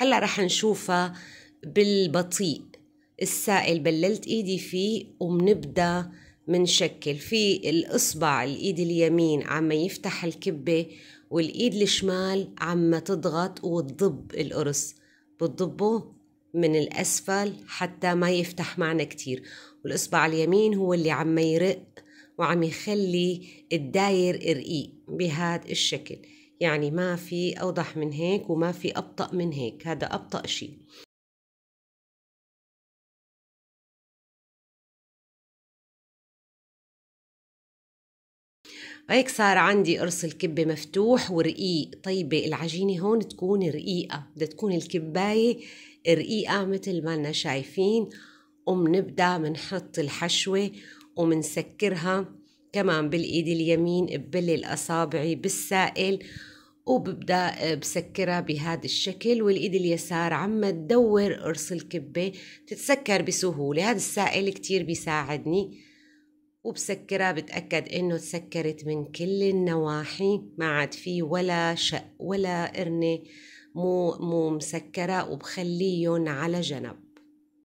هلا رح نشوفها بالبطيء السائل بللت ايدي فيه وبنبدا منشكل في الاصبع الايد اليمين عم يفتح الكبه والايد الشمال عم تضغط وتضب القرص بتضبه من الاسفل حتى ما يفتح معنا كتير والاصبع اليمين هو اللي عم يرق وعم يخلي الداير رقيق بهذا الشكل يعني ما في أوضح من هيك وما في أبطأ من هيك هذا أبطأ شيء هيك صار عندي قرص الكبة مفتوح ورقيق طيبة العجينة هون تكون رقيقة بدها تكون الكباية رقيقة مثل ما أنا شايفين ومنبدأ منحط الحشوة ومنسكرها كمان بالإيد اليمين ببلل أصابعي بالسائل وببدأ بسكرها بهذا الشكل والإيد اليسار عم تدور قرص الكبة تتسكر بسهولة هذا السائل كتير بيساعدني وبسكرها بتأكد إنه تسكرت من كل النواحي ما عاد في ولا شق ولا قرنة مو مو مسكرة وبخليهم على جنب